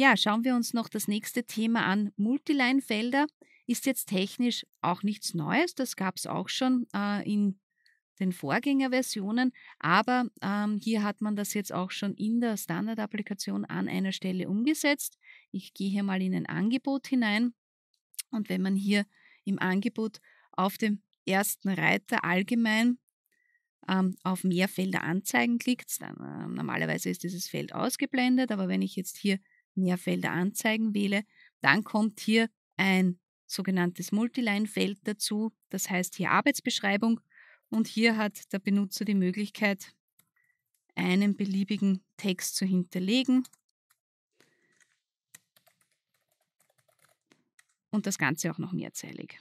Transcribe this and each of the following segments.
Ja, schauen wir uns noch das nächste Thema an. Multiline-Felder ist jetzt technisch auch nichts Neues. Das gab es auch schon äh, in den Vorgängerversionen, aber ähm, hier hat man das jetzt auch schon in der Standard-Applikation an einer Stelle umgesetzt. Ich gehe hier mal in ein Angebot hinein und wenn man hier im Angebot auf dem ersten Reiter allgemein ähm, auf mehr Felder anzeigen klickt, dann, äh, normalerweise ist dieses Feld ausgeblendet, aber wenn ich jetzt hier mehr anzeigen wähle. Dann kommt hier ein sogenanntes Multiline-Feld dazu, das heißt hier Arbeitsbeschreibung und hier hat der Benutzer die Möglichkeit, einen beliebigen Text zu hinterlegen und das Ganze auch noch mehrzeilig.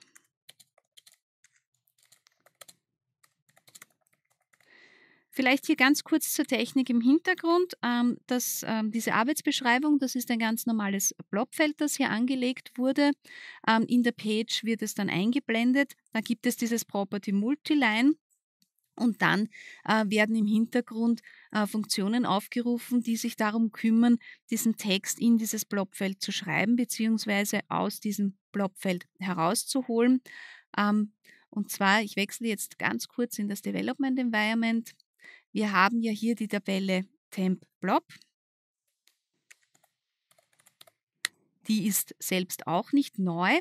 Vielleicht hier ganz kurz zur Technik im Hintergrund. Ähm, dass, ähm, diese Arbeitsbeschreibung, das ist ein ganz normales Blobfeld, das hier angelegt wurde. Ähm, in der Page wird es dann eingeblendet. Da gibt es dieses Property Multiline. Und dann äh, werden im Hintergrund äh, Funktionen aufgerufen, die sich darum kümmern, diesen Text in dieses Blobfeld zu schreiben, beziehungsweise aus diesem Blobfeld herauszuholen. Ähm, und zwar, ich wechsle jetzt ganz kurz in das Development Environment. Wir haben ja hier die Tabelle Temp Blob. Die ist selbst auch nicht neu,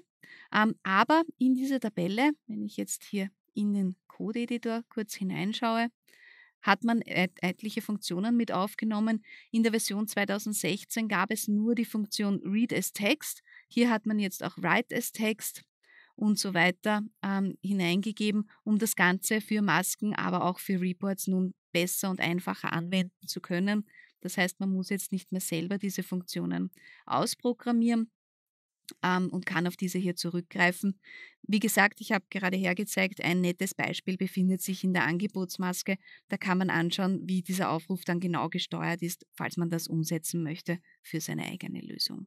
ähm, aber in dieser Tabelle, wenn ich jetzt hier in den Code-Editor kurz hineinschaue, hat man etliche Funktionen mit aufgenommen. In der Version 2016 gab es nur die Funktion Read as Text. Hier hat man jetzt auch Write as Text und so weiter ähm, hineingegeben, um das Ganze für Masken, aber auch für Reports nun besser und einfacher anwenden zu können. Das heißt, man muss jetzt nicht mehr selber diese Funktionen ausprogrammieren ähm, und kann auf diese hier zurückgreifen. Wie gesagt, ich habe gerade hergezeigt, ein nettes Beispiel befindet sich in der Angebotsmaske. Da kann man anschauen, wie dieser Aufruf dann genau gesteuert ist, falls man das umsetzen möchte für seine eigene Lösung.